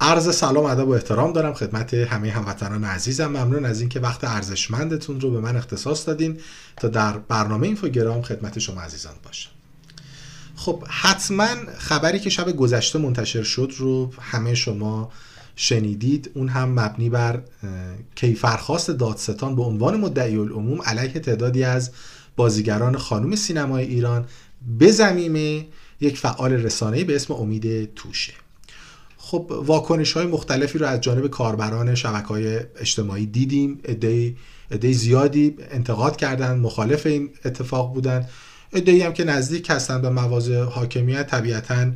عرض سلام ادب و احترام دارم خدمت همه هموطنان عزیزم ممنون از اینکه وقت ارزشمندتون رو به من اختصاص دادین تا در برنامه اینفوگرام خدمت شما عزیزان باشم خب حتما خبری که شب گذشته منتشر شد رو همه شما شنیدید اون هم مبنی بر کیفرخواست دادستان به عنوان مدعی العموم علیه تعدادی از بازیگران خانم سینمای ایران به زمیم یک فعال رسانه‌ای به اسم امید توشه خب واکنش های مختلفی رو از جانب کاربران شبکه های اجتماعی دیدیم ادهی زیادی انتقاد کردن مخالف این اتفاق بودن ادهی هم که نزدیک هستن به مواضع حاکمیت طبیعتا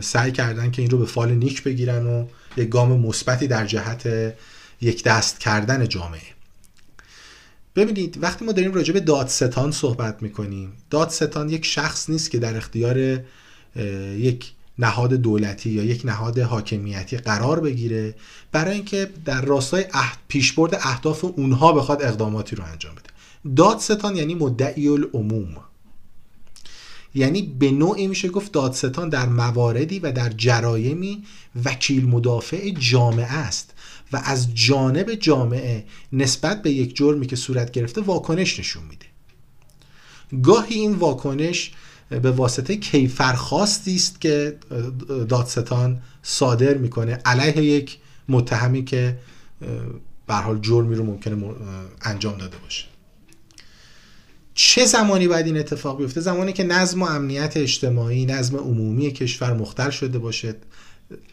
سعی کردن که این رو به فال نیک بگیرن و یک گام مثبتی در جهت یک دست کردن جامعه ببینید وقتی ما داریم راجع به دادستان صحبت میکنیم دادستان یک شخص نیست که در اختیار یک نهاد دولتی یا یک نهاد حاکمیتی قرار بگیره برای اینکه در راستای پیش پیشبرد اهداف اونها بخواد اقداماتی رو انجام بده دادستان یعنی مدعی العموم یعنی به نوعی میشه گفت دادستان در مواردی و در جرایمی وکیل مدافع جامعه است و از جانب جامعه نسبت به یک جرمی که صورت گرفته واکنش نشون میده گاهی این واکنش به واسطه کیفرخواستی است که دادستان صادر میکنه علیه یک متهمی که به حال جرمی رو ممکنه انجام داده باشه چه زمانی باید این اتفاق بیفته زمانی که نظم و امنیت اجتماعی نظم عمومی کشور مختل شده باشد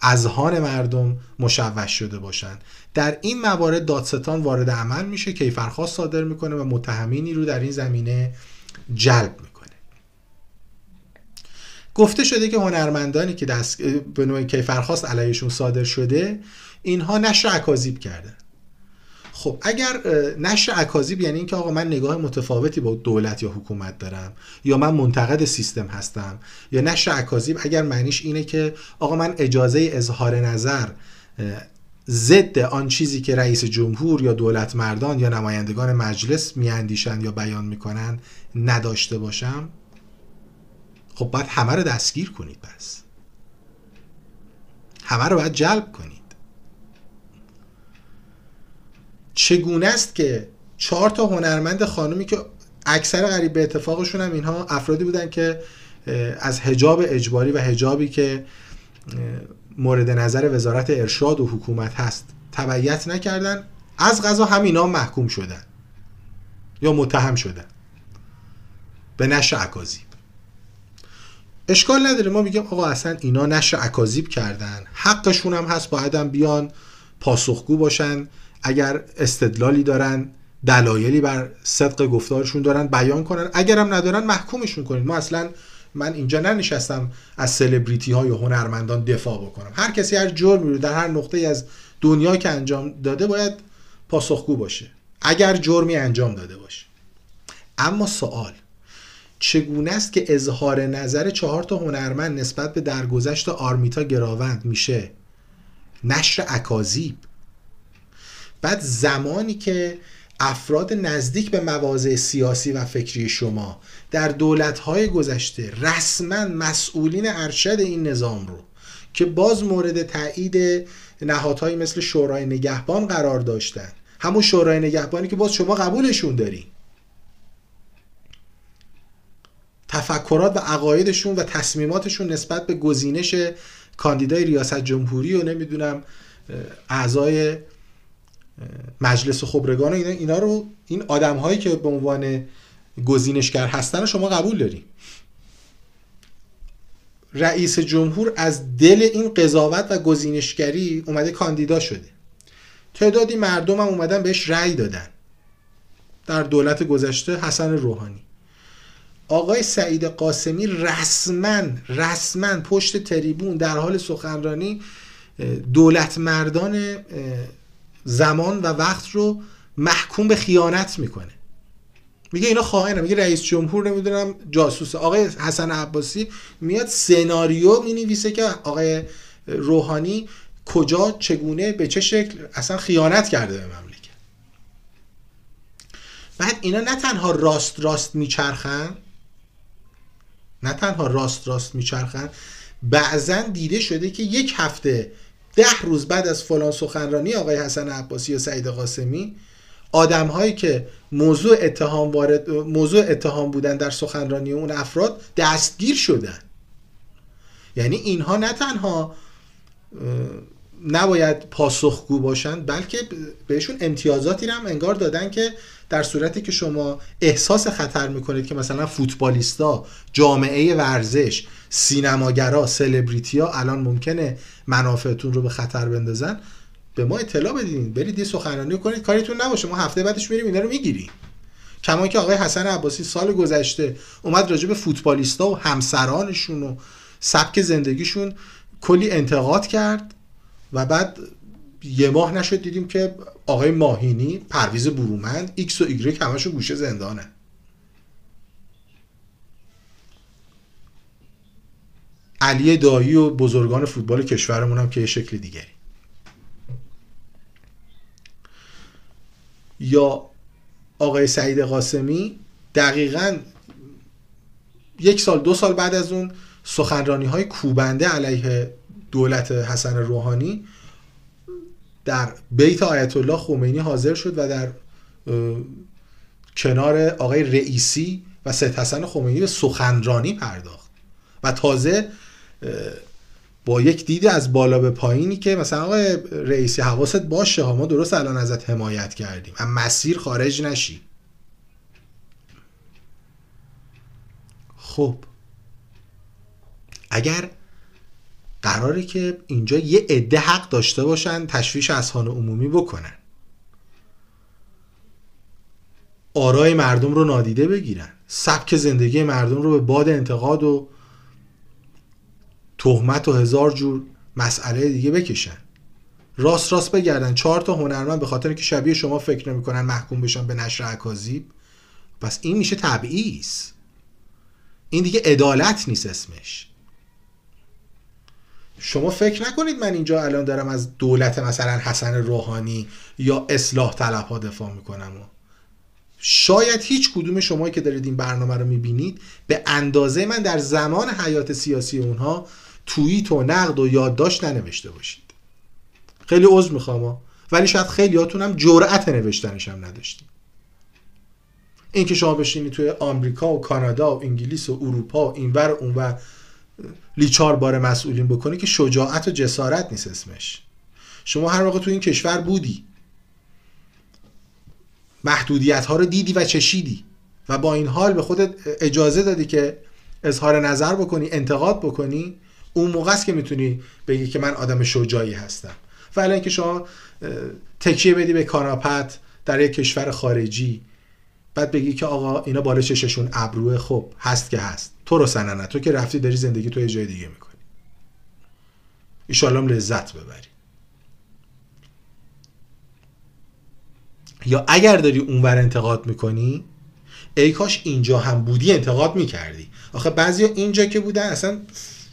اذهان مردم مشوش شده باشند در این موارد دادستان وارد عمل میشه کیفرخواست صادر میکنه و متهمینی رو در این زمینه جلب میکنه گفته شده که هنرمندانی که دست به نوعی کیفرخواست علیهشون صادر شده اینها نشر اکاذیب کردن خب اگر نشر اکاذیب یعنی اینکه آقا من نگاه متفاوتی با دولت یا حکومت دارم یا من منتقد سیستم هستم یا نشر اکاذیب اگر معنیش اینه که آقا من اجازه اظهار نظر ضد آن چیزی که رئیس جمهور یا دولت مردان یا نمایندگان مجلس میاندیشند یا بیان میکنند نداشته باشم خب باید همه رو دستگیر کنید پس همه رو باید جلب کنید چگونه است که چهار تا هنرمند خانومی که اکثر قریب به اتفاقشون هم اینها افرادی بودن که از هجاب اجباری و هجابی که مورد نظر وزارت ارشاد و حکومت هست تبعیت نکردن از غذا همینا محکوم شدن یا متهم شدن به نشر عکازی اشکال نداره ما میگیم آقا اصلا اینا نشر اکاذیب کردن حقشون هم هست بعدم بیان پاسخگو باشن اگر استدلالی دارن دلایلی بر صدق گفتارشون دارن بیان کنن اگرم ندارن محکومشون کنید ما اصلا من اینجا ننشستم از سلبریتی های هنرمندان دفاع بکنم هر کسی هر جرمی رو در هر نقطه از دنیا که انجام داده باید پاسخگو باشه اگر جرمی انجام داده باشه اما سوال چگونه است که اظهار نظر چهار تا هنرمند نسبت به درگذشت آرمیتا گراوند میشه نشر اکازیب بعد زمانی که افراد نزدیک به مواضع سیاسی و فکری شما در دولتهای گذشته رسما مسئولین ارشد این نظام رو که باز مورد تایید نهادهایی مثل شورای نگهبان قرار داشتن همون شورای نگهبانی که باز شما قبولشون دارین تفکرات و عقایدشون و تصمیماتشون نسبت به گزینش کاندیدای ریاست جمهوری و نمیدونم اعضای مجلس و خبرگان و اینا, رو این آدم هایی که به عنوان گزینشگر هستن شما قبول داریم رئیس جمهور از دل این قضاوت و گزینشگری اومده کاندیدا شده تعدادی مردم هم اومدن بهش رأی دادن در دولت گذشته حسن روحانی آقای سعید قاسمی رسما رسما پشت تریبون در حال سخنرانی دولت مردان زمان و وقت رو محکوم به خیانت میکنه میگه اینا خائنه میگه رئیس جمهور نمیدونم جاسوسه آقای حسن عباسی میاد سناریو مینویسه که آقای روحانی کجا چگونه به چه شکل اصلا خیانت کرده به مملکت بعد اینا نه تنها راست راست میچرخن نه تنها راست راست میچرخن بعضا دیده شده که یک هفته ده روز بعد از فلان سخنرانی آقای حسن عباسی یا سعید قاسمی آدم هایی که موضوع اتهام وارد موضوع اتهام بودن در سخنرانی اون افراد دستگیر شدن یعنی اینها نه تنها نباید پاسخگو باشند بلکه بهشون امتیازاتی هم انگار دادن که در صورتی که شما احساس خطر میکنید که مثلا فوتبالیستا جامعه ورزش سینماگرا سلبریتیا الان ممکنه منافعتون رو به خطر بندازن به ما اطلاع بدین برید یه سخنرانی کنید کاریتون نباشه ما هفته بعدش میریم اینا رو میگیریم کما که آقای حسن عباسی سال گذشته اومد راجع به فوتبالیستا و همسرانشون و سبک زندگیشون کلی انتقاد کرد و بعد یه ماه نشد دیدیم که آقای ماهینی پرویز برومند ایکس و ایگرک همشون گوشه زندانه علی دایی و بزرگان فوتبال کشورمون هم که یه شکل دیگری یا آقای سعید قاسمی دقیقا یک سال دو سال بعد از اون سخنرانی های کوبنده علیه دولت حسن روحانی در بیت آیت الله خمینی حاضر شد و در کنار آقای رئیسی و سید حسن خمینی به سخنرانی پرداخت و تازه با یک دیدی از بالا به پایینی که مثلا آقای رئیسی حواست باشه ها ما درست الان ازت حمایت کردیم و مسیر خارج نشی خب اگر قراره که اینجا یه عده حق داشته باشن تشویش اذهان عمومی بکنن آرای مردم رو نادیده بگیرن سبک زندگی مردم رو به باد انتقاد و تهمت و هزار جور مسئله دیگه بکشن راست راست بگردن چهار تا هنرمند به خاطر که شبیه شما فکر نمیکنن محکوم بشن به نشر اکاذیب پس این میشه تبعیض این دیگه عدالت نیست اسمش شما فکر نکنید من اینجا الان دارم از دولت مثلا حسن روحانی یا اصلاح طلب ها دفاع میکنم شاید هیچ کدوم شما که دارید این برنامه رو میبینید به اندازه من در زمان حیات سیاسی اونها توییت و نقد و یادداشت ننوشته باشید خیلی عضو میخوام ولی شاید خیلیاتون هم جرأت نوشتنش هم نداشتید اینکه شما بشینید توی آمریکا و کانادا و انگلیس و اروپا و اینور اونور لیچار بار مسئولین بکنی که شجاعت و جسارت نیست اسمش شما هر واقع تو این کشور بودی محدودیت ها رو دیدی و چشیدی و با این حال به خودت اجازه دادی که اظهار نظر بکنی انتقاد بکنی اون موقع است که میتونی بگی که من آدم شجاعی هستم ولی اینکه شما تکیه بدی به کاناپت در یک کشور خارجی بعد بگی که آقا اینا چششون ابروه خب هست که هست تو رو سننه تو که رفتی داری زندگی تو یه جای دیگه میکنی هم لذت ببری یا اگر داری اونور انتقاد میکنی ای کاش اینجا هم بودی انتقاد میکردی آخه بعضی اینجا که بودن اصلا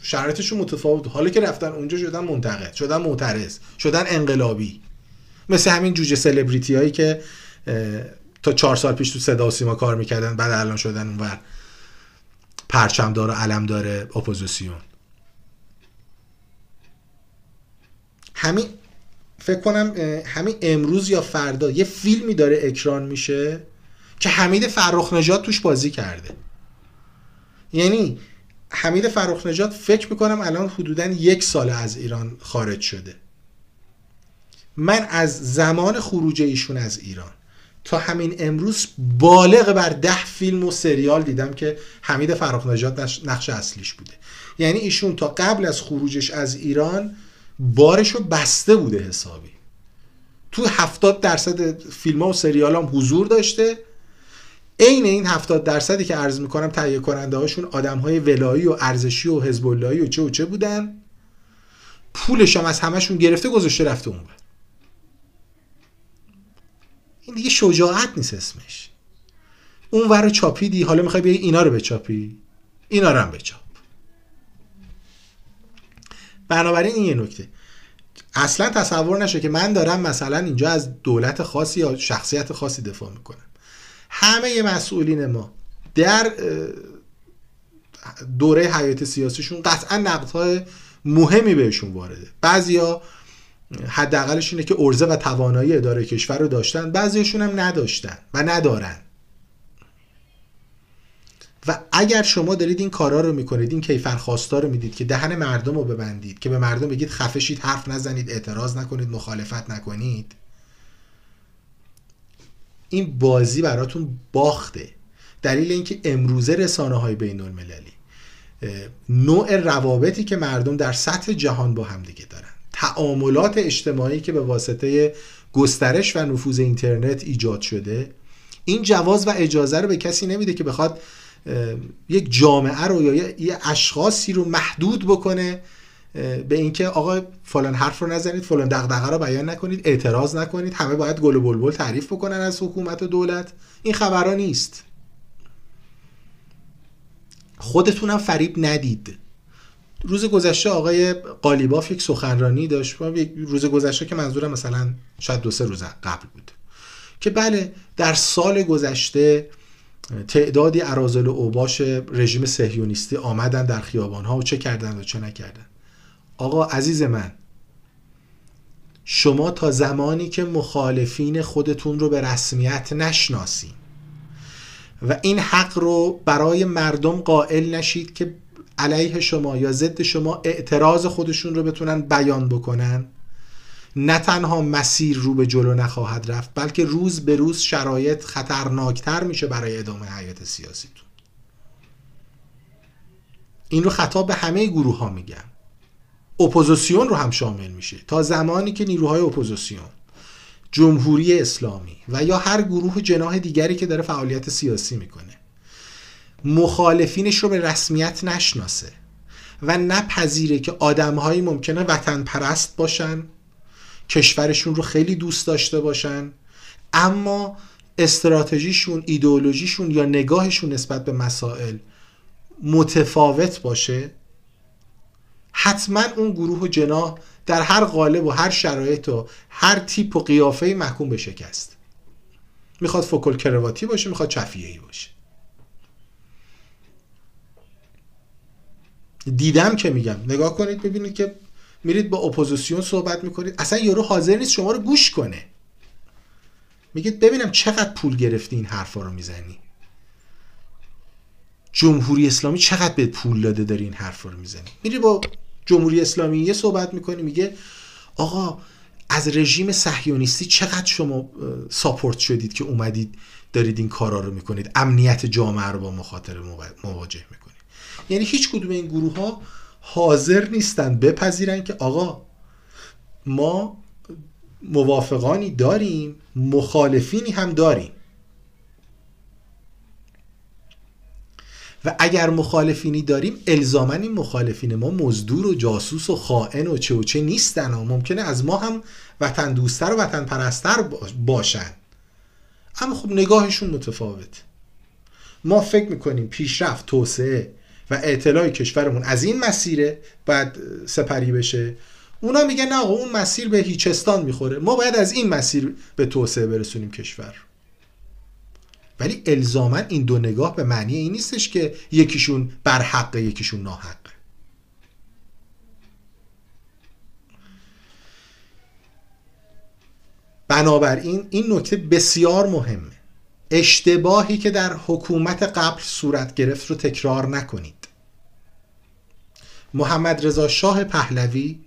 شرطشون متفاوت حالا که رفتن اونجا شدن منتقد شدن معترض شدن انقلابی مثل همین جوجه سلبریتی هایی که تا چهار سال پیش تو صدا و سیما کار میکردن بعد الان شدن و پرچم داره علم داره اپوزیسیون همین فکر کنم همین امروز یا فردا یه فیلمی داره اکران میشه که حمید فرخ توش بازی کرده یعنی حمید فرخ نجات فکر میکنم الان حدودا یک سال از ایران خارج شده من از زمان خروج ایشون از ایران تا همین امروز بالغ بر ده فیلم و سریال دیدم که حمید فراخ نجات نقش اصلیش بوده یعنی ایشون تا قبل از خروجش از ایران بارشو بسته بوده حسابی تو هفتاد درصد فیلم و سریال هم حضور داشته عین این هفتاد درصدی که عرض میکنم تهیه کننده هاشون آدم های ولایی و ارزشی و حزب و چه و چه بودن پولش هم از همشون گرفته گذاشته رفته اون این خب دیگه شجاعت نیست اسمش اون ور چاپیدی حالا میخوای بیای اینا رو بچاپی اینا رو هم بچاپ بنابراین این یه نکته اصلا تصور نشه که من دارم مثلا اینجا از دولت خاصی یا شخصیت خاصی دفاع میکنم همه مسئولین ما در دوره حیات سیاسیشون قطعا نقدهای مهمی بهشون وارده بعضیا حداقلش اینه که ارزه و توانایی اداره کشور رو داشتن بعضیشون هم نداشتن و ندارن و اگر شما دارید این کارا رو میکنید این کیفرخواستا رو میدید که دهن مردم رو ببندید که به مردم بگید خفشید حرف نزنید اعتراض نکنید مخالفت نکنید این بازی براتون باخته دلیل اینکه امروزه رسانه های بین المللی نوع روابطی که مردم در سطح جهان با همدیگه دارن تعاملات اجتماعی که به واسطه گسترش و نفوذ اینترنت ایجاد شده این جواز و اجازه رو به کسی نمیده که بخواد یک جامعه رو یا یه اشخاصی رو محدود بکنه به اینکه آقا فلان حرف رو نزنید فلان دغدغه رو بیان نکنید اعتراض نکنید همه باید گل و بلبل تعریف بکنن از حکومت و دولت این خبرها نیست خودتونم فریب ندید روز گذشته آقای قالیباف یک سخنرانی داشت روز گذشته که منظورم مثلا شاید دو سه روز قبل بود که بله در سال گذشته تعدادی ارازل اوباش رژیم سهیونیستی آمدن در خیابانها و چه کردند و چه نکردن آقا عزیز من شما تا زمانی که مخالفین خودتون رو به رسمیت نشناسید و این حق رو برای مردم قائل نشید که علیه شما یا ضد شما اعتراض خودشون رو بتونن بیان بکنن نه تنها مسیر رو به جلو نخواهد رفت بلکه روز به روز شرایط خطرناکتر میشه برای ادامه حیات سیاسیتون این رو خطاب به همه گروه ها میگم اپوزیسیون رو هم شامل میشه تا زمانی که نیروهای اپوزیسیون جمهوری اسلامی و یا هر گروه جناه دیگری که داره فعالیت سیاسی میکنه مخالفینش رو به رسمیت نشناسه و نپذیره که آدمهایی ممکنه وطن پرست باشن کشورشون رو خیلی دوست داشته باشن اما استراتژیشون ایدئولوژیشون یا نگاهشون نسبت به مسائل متفاوت باشه حتما اون گروه و جناح در هر قالب و هر شرایط و هر تیپ و قیافه محکوم به شکست میخواد فکل کرواتی باشه میخواد چفیهی باشه دیدم که میگم نگاه کنید ببینید که میرید با اپوزیسیون صحبت میکنید اصلا یارو حاضر نیست شما رو گوش کنه میگه ببینم چقدر پول گرفتی این حرفا رو میزنی جمهوری اسلامی چقدر به پول داده داری این حرفا رو میزنی میری با جمهوری اسلامی یه صحبت میکنی میگه آقا از رژیم صهیونیستی چقدر شما ساپورت شدید که اومدید دارید این کارا رو میکنید امنیت جامعه رو با مخاطره مواجه میکنید یعنی هیچ کدوم این گروه ها حاضر نیستن بپذیرن که آقا ما موافقانی داریم مخالفینی هم داریم و اگر مخالفینی داریم الزاما این مخالفین ما مزدور و جاسوس و خائن و چه و چه نیستن و ممکنه از ما هم وطن دوستر و وطن پرستر باشن اما خب نگاهشون متفاوت ما فکر میکنیم پیشرفت توسعه و اطلاع کشورمون از این مسیره باید سپری بشه اونا میگن نه آقا اون مسیر به هیچستان میخوره ما باید از این مسیر به توسعه برسونیم کشور ولی الزاما این دو نگاه به معنی این نیستش که یکیشون بر حق یکیشون ناحق بنابراین این نکته بسیار مهمه اشتباهی که در حکومت قبل صورت گرفت رو تکرار نکنید محمد رضا شاه پهلوی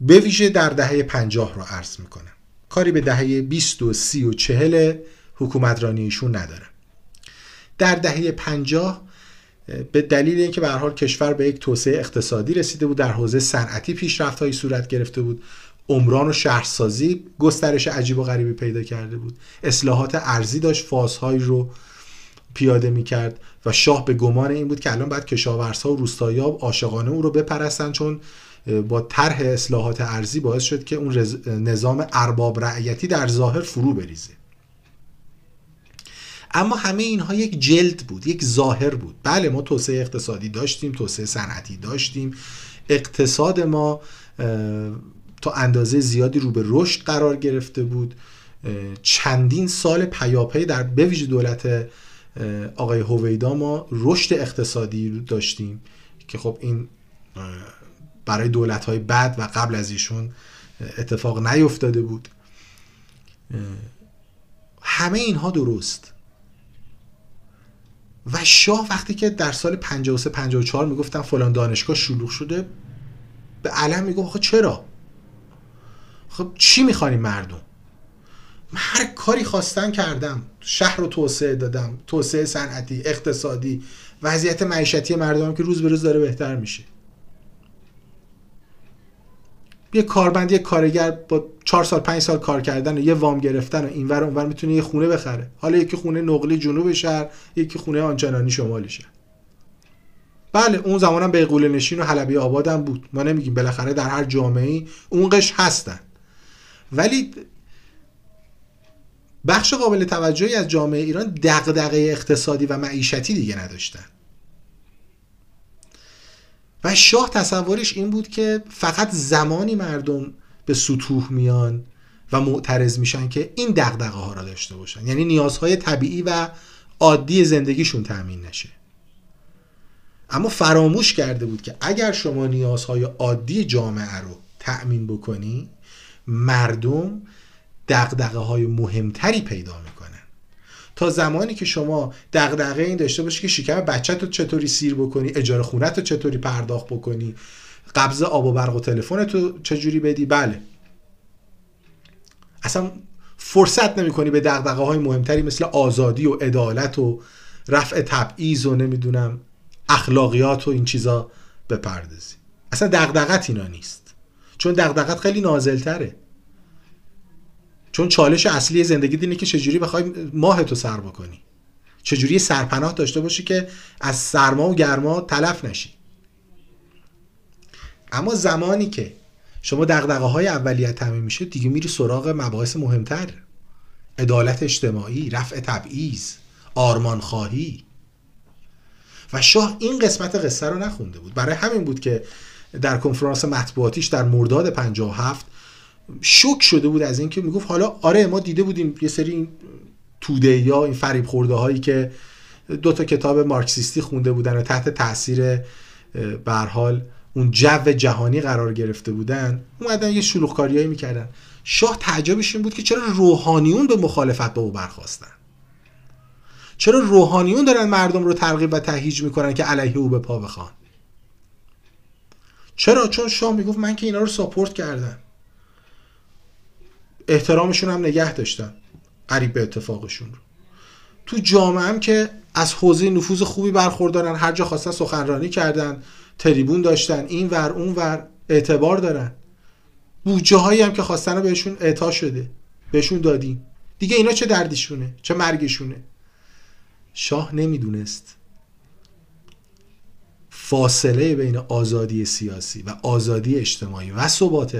به ویژه در دهه پنجاه رو عرض میکنم کاری به دهه 20 و 30 و 40 حکومت رانیشون ندارم در دهه پنجاه به دلیل اینکه به حال کشور به یک توسعه اقتصادی رسیده بود در حوزه صنعتی پیشرفتهایی صورت گرفته بود عمران و شهرسازی گسترش عجیب و غریبی پیدا کرده بود اصلاحات ارزی داشت فازهایی رو پیاده کرد و شاه به گمان این بود که الان باید کشاورزها و ها عاشقانه او رو بپرستن چون با طرح اصلاحات ارزی باعث شد که اون نظام ارباب رعیتی در ظاهر فرو بریزه اما همه اینها یک جلد بود یک ظاهر بود بله ما توسعه اقتصادی داشتیم توسعه صنعتی داشتیم اقتصاد ما تا اندازه زیادی رو به رشد قرار گرفته بود چندین سال پیاپی در بویژه دولت آقای هویدا ما رشد اقتصادی داشتیم که خب این برای دولت های بعد و قبل از ایشون اتفاق نیفتاده بود همه اینها درست و شاه وقتی که در سال 53 54 میگفتن فلان دانشگاه شلوغ شده به علم میگفت خب چرا خب چی میخوانی مردم هر کاری خواستن کردم شهر رو توسعه دادم توسعه صنعتی اقتصادی وضعیت معیشتی مردم که روز به روز داره بهتر میشه یه کاربند یه کارگر با چهار سال پنج سال کار کردن و یه وام گرفتن و اینور اونور میتونه یه خونه بخره حالا یکی خونه نقلی جنوب شهر یکی خونه آنچنانی شمالی شهر بله اون زمانم قول نشین و حلبی آبادم بود ما نمیگیم بالاخره در هر جامعه ای اون قش هستن ولی بخش قابل توجهی از جامعه ایران دغدغه اقتصادی و معیشتی دیگه نداشتن و شاه تصورش این بود که فقط زمانی مردم به سطوح میان و معترض میشن که این دغدغه ها را داشته باشن یعنی نیازهای طبیعی و عادی زندگیشون تأمین نشه اما فراموش کرده بود که اگر شما نیازهای عادی جامعه رو تأمین بکنی مردم دقدقه های مهمتری پیدا میکنن تا زمانی که شما دقدقه این داشته باشی که شکم بچه تو چطوری سیر بکنی اجاره خونه تو چطوری پرداخت بکنی قبض آب و برق و تلفن تو چجوری بدی بله اصلا فرصت نمیکنی به دقدقه های مهمتری مثل آزادی و عدالت و رفع تبعیض و نمیدونم اخلاقیات و این چیزا بپردازی اصلا دقدقت اینا نیست چون دقدقت خیلی نازلتره چون چالش اصلی زندگی اینه که چجوری بخوای ماه تو سر بکنی چجوری سرپناه داشته باشی که از سرما و گرما تلف نشی اما زمانی که شما دقدقه های اولیت تمیم میشه دیگه میری سراغ مباحث مهمتر عدالت اجتماعی رفع تبعیض آرمان خواهی و شاه این قسمت قصه رو نخونده بود برای همین بود که در کنفرانس مطبوعاتیش در مرداد 57 شوک شده بود از اینکه میگفت حالا آره ما دیده بودیم یه سری این توده یا این فریب خورده هایی که دو تا کتاب مارکسیستی خونده بودن و تحت تاثیر به حال اون جو جهانی قرار گرفته بودن اومدن یه کاریایی میکردن شاه تعجبش این بود که چرا روحانیون به مخالفت با او برخواستن چرا روحانیون دارن مردم رو ترغیب و تهیج میکنن که علیه او به پا بخوان چرا چون شاه میگفت من که اینا رو ساپورت کردم احترامشون هم نگه داشتن قریب به اتفاقشون رو تو جامعه هم که از حوزه نفوذ خوبی برخوردارن هر جا خواستن سخنرانی کردن تریبون داشتن این ور اون ور اعتبار دارن بوجه هایی هم که خواستن بهشون اعطا شده بهشون دادیم دیگه اینا چه دردشونه چه مرگشونه شاه نمیدونست فاصله بین آزادی سیاسی و آزادی اجتماعی و ثبات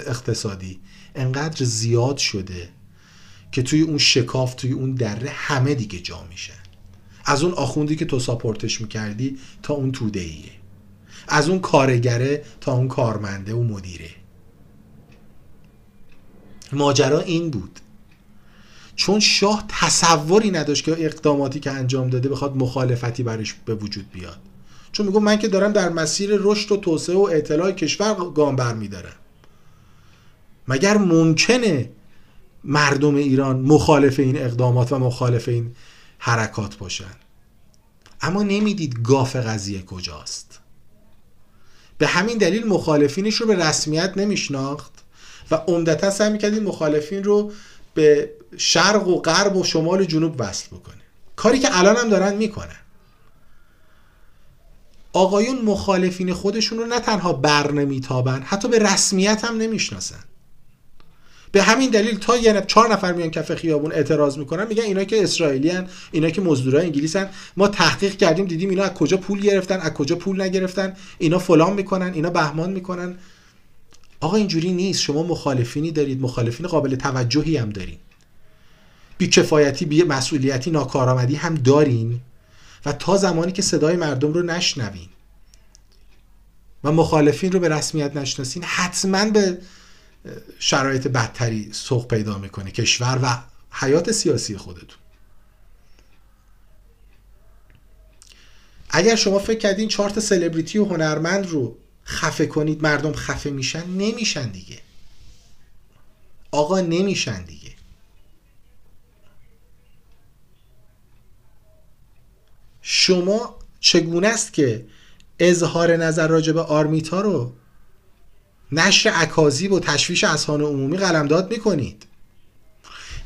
اقتصادی انقدر زیاد شده که توی اون شکاف توی اون دره همه دیگه جا میشن از اون آخوندی که تو ساپورتش میکردی تا اون توده ایه از اون کارگره تا اون کارمنده و مدیره ماجرا این بود چون شاه تصوری نداشت که اقداماتی که انجام داده بخواد مخالفتی برش به وجود بیاد چون میگو من که دارم در مسیر رشد و توسعه و اطلاع کشور گام برمیدارم مگر ممکنه مردم ایران مخالف این اقدامات و مخالف این حرکات باشن اما نمیدید گاف قضیه کجاست به همین دلیل مخالفینش رو به رسمیت نمیشناخت و عمدتا سعی میکرد مخالفین رو به شرق و غرب و شمال و جنوب وصل بکنه کاری که الان هم دارن میکنن آقایون مخالفین خودشون رو نه تنها بر نمیتابن حتی به رسمیت هم نمیشناسن به همین دلیل تا یه یعنی چهار نفر میان کف خیابون اعتراض میکنن میگن اینا که اسرائیلی هن اینا که مزدورای انگلیسن ما تحقیق کردیم دیدیم اینا از کجا پول گرفتن از کجا پول نگرفتن اینا فلان میکنن اینا بهمان میکنن آقا اینجوری نیست شما مخالفینی دارید مخالفین قابل توجهی هم دارین کفایتی بی مسئولیتی ناکارآمدی هم دارین و تا زمانی که صدای مردم رو نشنوین و مخالفین رو به رسمیت نشناسین حتما به شرایط بدتری سوق پیدا میکنه کشور و حیات سیاسی خودتون اگر شما فکر کردین چارت سلبریتی و هنرمند رو خفه کنید مردم خفه میشن نمیشن دیگه آقا نمیشن دیگه شما چگونه است که اظهار نظر راجب به آرمیتا رو نشر اکاذیب و تشویش اسهان عمومی قلمداد میکنید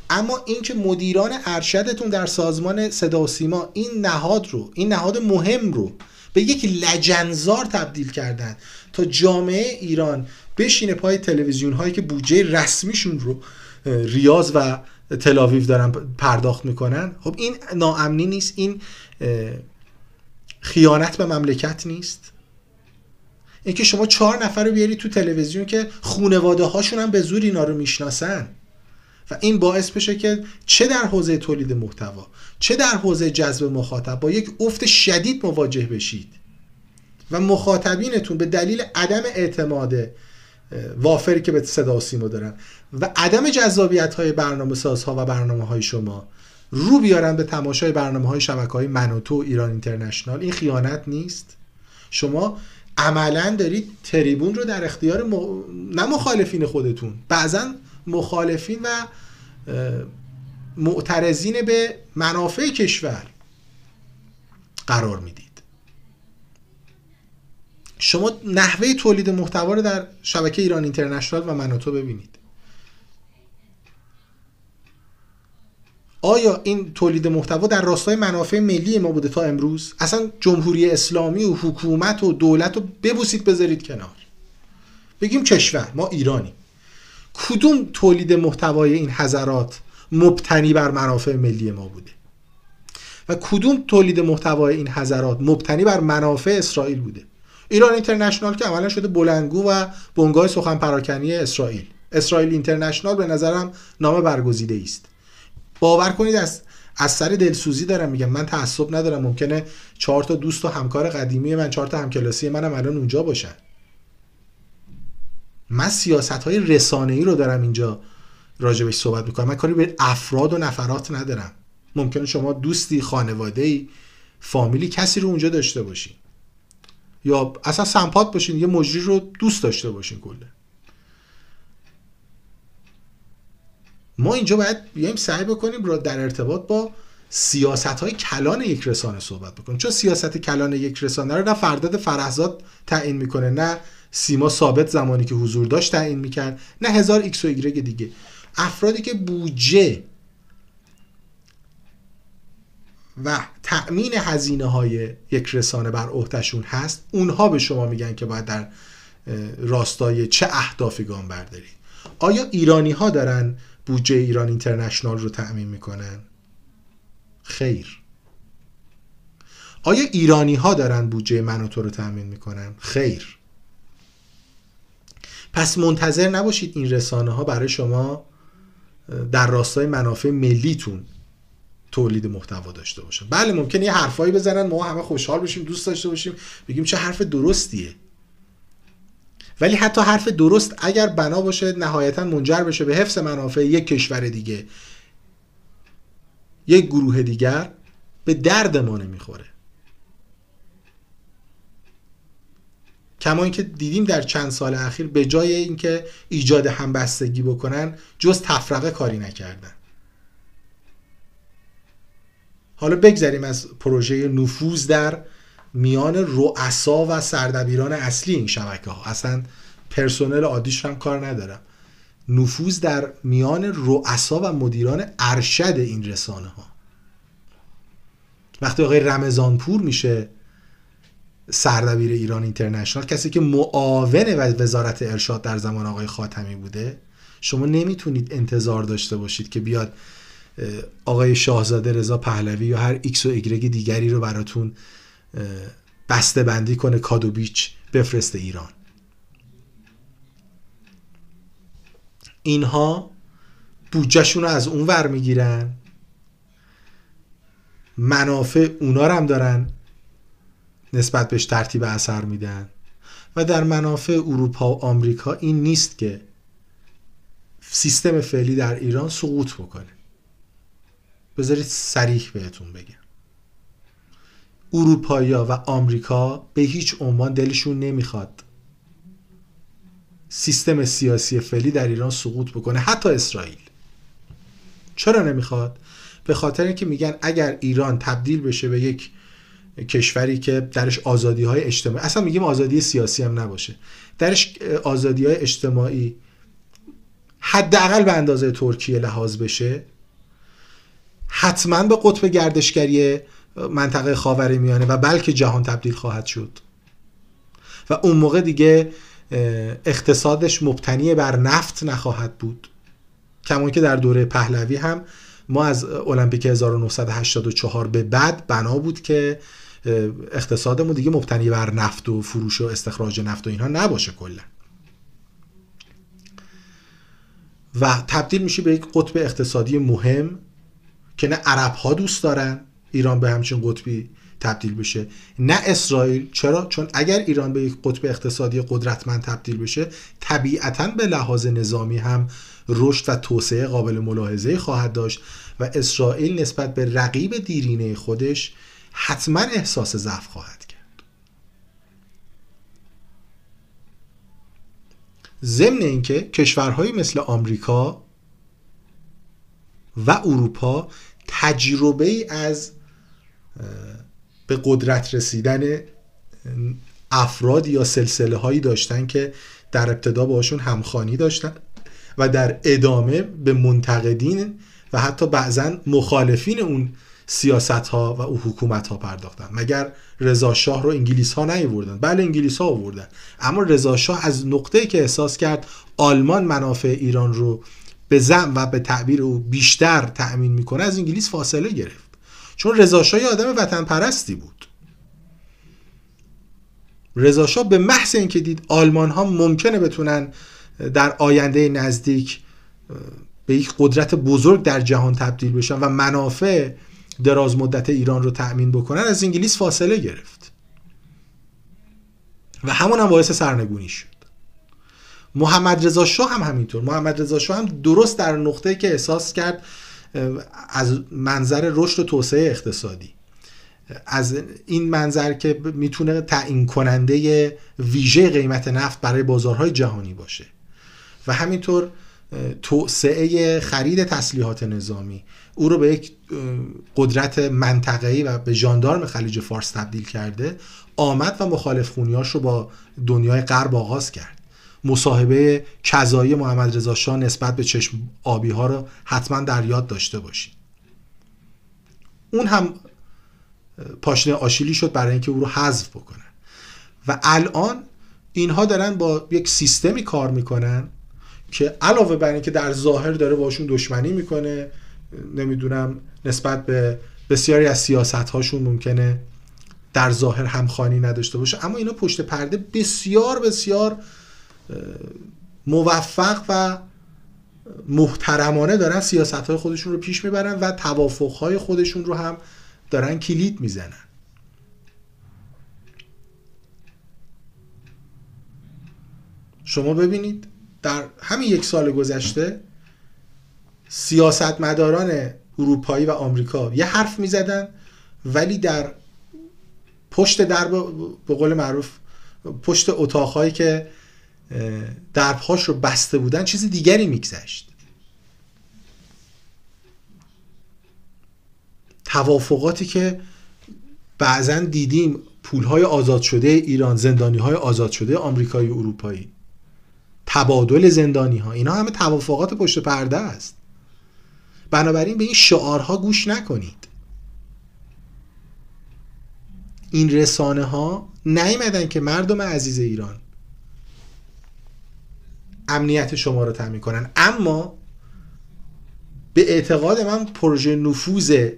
اما اینکه مدیران ارشدتون در سازمان صدا و سیما این نهاد رو این نهاد مهم رو به یک لجنزار تبدیل کردن تا جامعه ایران بشینه پای تلویزیون هایی که بودجه رسمیشون رو ریاض و تلاویف دارن پرداخت میکنن خب این ناامنی نیست این خیانت به مملکت نیست اینکه شما چهار نفر رو بیاری تو تلویزیون که خونواده هاشون هم به زور اینا رو میشناسن و این باعث بشه که چه در حوزه تولید محتوا چه در حوزه جذب مخاطب با یک افت شدید مواجه بشید و مخاطبینتون به دلیل عدم اعتماد وافری که به صدا و سیما دارن و عدم جذابیت های برنامه سازها و برنامه های شما رو بیارن به تماشای برنامه های شبکه های و ایران اینترنشنال این خیانت نیست شما عملا دارید تریبون رو در اختیار م... نه مخالفین خودتون بعضا مخالفین و معترضین به منافع کشور قرار میدید شما نحوه تولید محتوا رو در شبکه ایران اینترنشنال و مناتو ببینید آیا این تولید محتوا در راستای منافع ملی ما بوده تا امروز اصلا جمهوری اسلامی و حکومت و دولت رو ببوسید بذارید کنار بگیم کشور ما ایرانی کدوم تولید محتوای این حضرات مبتنی بر منافع ملی ما بوده و کدوم تولید محتوای این حضرات مبتنی بر منافع اسرائیل بوده ایران اینترنشنال که عملا شده بلنگو و بنگاه سخن پراکنی اسرائیل اسرائیل اینترنشنال به نظرم نام برگزیده است باور کنید از از سر دلسوزی دارم میگم من تعصب ندارم ممکنه چهار تا دوست و همکار قدیمی من چهار تا همکلاسی منم الان اونجا باشن من سیاست های رسانه ای رو دارم اینجا راجبش صحبت میکنم من کاری به افراد و نفرات ندارم ممکنه شما دوستی خانواده ای فامیلی کسی رو اونجا داشته باشین یا اصلا سمپات باشین یه مجری رو دوست داشته باشین کله ما اینجا باید بیایم سعی بکنیم را در ارتباط با سیاست های کلان یک رسانه صحبت بکنیم چون سیاست کلان یک رسانه رو نه فرداد فرهزاد تعیین میکنه نه سیما ثابت زمانی که حضور داشت تعیین میکرد نه هزار ایکس و ایگرگ دیگه افرادی که بودجه و تأمین هزینه های یک رسانه بر عهدهشون هست اونها به شما میگن که باید در راستای چه اهدافی گام بردارید آیا ایرانی ها دارن بودجه ایران اینترنشنال رو تأمین میکنن خیر آیا ایرانی ها دارن بودجه من و تو رو تأمین میکنن خیر پس منتظر نباشید این رسانه ها برای شما در راستای منافع ملیتون تولید محتوا داشته باشن بله ممکنه یه حرفایی بزنن ما همه خوشحال بشیم دوست داشته باشیم بگیم چه حرف درستیه ولی حتی حرف درست اگر بنا باشه نهایتا منجر بشه به حفظ منافع یک کشور دیگه یک گروه دیگر به درد ما نمیخوره کما اینکه دیدیم در چند سال اخیر به جای اینکه ایجاد همبستگی بکنن جز تفرقه کاری نکردن حالا بگذریم از پروژه نفوذ در میان رؤسا و سردبیران اصلی این شبکه ها اصلا پرسنل عادیش هم کار ندارم نفوذ در میان رؤسا و مدیران ارشد این رسانه ها وقتی آقای رمضانپور میشه سردبیر ایران اینترنشنال کسی که معاون وزارت ارشاد در زمان آقای خاتمی بوده شما نمیتونید انتظار داشته باشید که بیاد آقای شاهزاده رضا پهلوی یا هر ایکس و ایگرگ دیگری رو براتون بسته بندی کنه کادو بیچ بفرسته ایران اینها بودجهشون رو از اون ور میگیرن منافع اونا رو هم دارن نسبت بهش ترتیب اثر میدن و در منافع اروپا و آمریکا این نیست که سیستم فعلی در ایران سقوط بکنه بذارید سریح بهتون بگم اروپایا و آمریکا به هیچ عنوان دلشون نمیخواد سیستم سیاسی فعلی در ایران سقوط بکنه حتی اسرائیل چرا نمیخواد به خاطر اینکه میگن اگر ایران تبدیل بشه به یک کشوری که درش آزادی های اجتماعی اصلا میگیم آزادی سیاسی هم نباشه درش آزادی های اجتماعی حداقل به اندازه ترکیه لحاظ بشه حتما به قطب گردشگری منطقه خاورمیانه میانه و بلکه جهان تبدیل خواهد شد و اون موقع دیگه اقتصادش مبتنی بر نفت نخواهد بود کمان که در دوره پهلوی هم ما از المپیک 1984 به بعد بنا بود که اقتصادمون دیگه مبتنی بر نفت و فروش و استخراج نفت و اینها نباشه کلا و تبدیل میشه به یک قطب اقتصادی مهم که نه عرب ها دوست دارن ایران به همچین قطبی تبدیل بشه نه اسرائیل چرا چون اگر ایران به یک قطب اقتصادی قدرتمند تبدیل بشه طبیعتا به لحاظ نظامی هم رشد و توسعه قابل ملاحظه خواهد داشت و اسرائیل نسبت به رقیب دیرینه خودش حتما احساس ضعف خواهد کرد ضمن اینکه کشورهایی مثل آمریکا و اروپا تجربه ای از به قدرت رسیدن افراد یا سلسله هایی داشتن که در ابتدا باشون همخانی داشتن و در ادامه به منتقدین و حتی بعضا مخالفین اون سیاست ها و او حکومت ها پرداختن مگر رضا شاه رو انگلیس ها نیوردن بله انگلیس ها آوردن اما رضا شاه از نقطه که احساس کرد آلمان منافع ایران رو به زم و به تعبیر او بیشتر تأمین میکنه از انگلیس فاصله گرفت چون رضا یه آدم وطن پرستی بود شاه به محض اینکه دید آلمان ها ممکنه بتونن در آینده نزدیک به یک قدرت بزرگ در جهان تبدیل بشن و منافع دراز مدت ایران رو تأمین بکنن از انگلیس فاصله گرفت و همون هم باعث سرنگونی شد محمد رضا شاه هم همینطور محمد رضا شاه هم درست در نقطه که احساس کرد از منظر رشد و توسعه اقتصادی از این منظر که میتونه تعیین کننده ویژه قیمت نفت برای بازارهای جهانی باشه و همینطور توسعه خرید تسلیحات نظامی او رو به یک قدرت منطقه‌ای و به ژاندارم خلیج فارس تبدیل کرده آمد و مخالف خونیاش رو با دنیای غرب آغاز کرد مصاحبه کذایی محمد رضا شاه نسبت به چشم آبی ها رو حتما در یاد داشته باشید اون هم پاشنه آشیلی شد برای اینکه او رو حذف بکنن و الان اینها دارن با یک سیستمی کار میکنن که علاوه بر اینکه در ظاهر داره باشون دشمنی میکنه نمیدونم نسبت به بسیاری از سیاست هاشون ممکنه در ظاهر همخانی نداشته باشه اما اینا پشت پرده بسیار بسیار موفق و محترمانه دارن سیاست های خودشون رو پیش میبرن و توافق های خودشون رو هم دارن کلید میزنن شما ببینید در همین یک سال گذشته سیاستمداران اروپایی و آمریکا یه حرف میزدن ولی در پشت در به قول معروف پشت اتاقهایی که دربهاش رو بسته بودن چیز دیگری میگذشت توافقاتی که بعضا دیدیم پولهای آزاد شده ایران زندانی های آزاد شده آمریکایی اروپایی تبادل زندانی ها اینا همه توافقات پشت پرده است بنابراین به این شعارها گوش نکنید این رسانه ها نیمدن که مردم عزیز ایران امنیت شما رو تعمین کنن اما به اعتقاد من پروژه نفوذ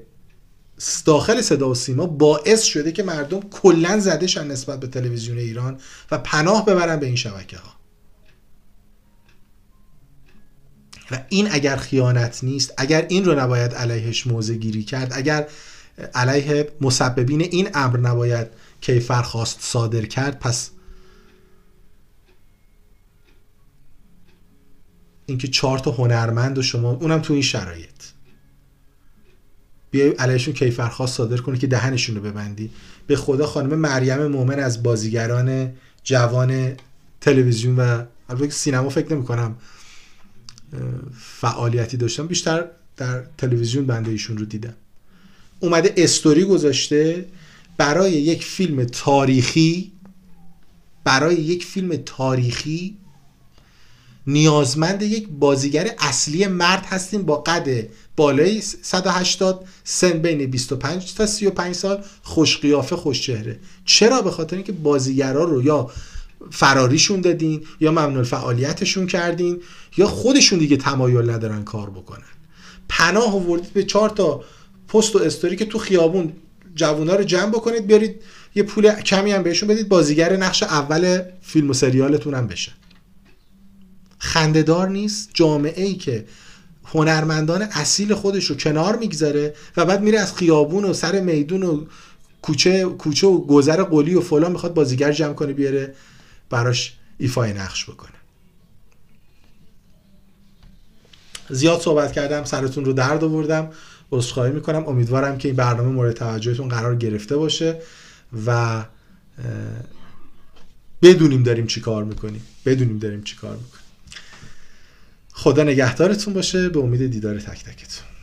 داخل صدا و سیما باعث شده که مردم کلا زده شن نسبت به تلویزیون ایران و پناه ببرن به این شبکه ها و این اگر خیانت نیست اگر این رو نباید علیهش موضع گیری کرد اگر علیه مسببین این امر نباید کیفر خواست صادر کرد پس اینکه چهار تا هنرمند و شما اونم تو این شرایط بیای علیشون کیفرخواست صادر کنی که دهنشون رو ببندی به خدا خانم مریم مومن از بازیگران جوان تلویزیون و البته سینما فکر نمی کنم فعالیتی داشتم بیشتر در تلویزیون بنده ایشون رو دیدم اومده استوری گذاشته برای یک فیلم تاریخی برای یک فیلم تاریخی نیازمند یک بازیگر اصلی مرد هستیم با قد بالای 180 سن بین 25 تا 35 سال خوش قیافه خوش چهره چرا به خاطر اینکه بازیگرا رو یا فراریشون دادین یا ممنوع فعالیتشون کردین یا خودشون دیگه تمایل ندارن کار بکنن پناه آوردید به چهار تا پست و استوری که تو خیابون جوونا رو جمع بکنید بیارید یه پول کمی هم بهشون بدید بازیگر نقش اول فیلم و سریالتون هم بشن خندهدار نیست جامعه ای که هنرمندان اصیل خودش رو کنار میگذاره و بعد میره از خیابون و سر میدون و کوچه کوچه و گذر قلی و فلان میخواد بازیگر جمع کنه بیاره براش ایفای نقش بکنه زیاد صحبت کردم سرتون رو درد آوردم عذرخواهی میکنم امیدوارم که این برنامه مورد توجهتون قرار گرفته باشه و بدونیم داریم چی کار میکنیم بدونیم داریم چی کار میکنیم خدا نگهدارتون باشه به امید دیدار تک تکتون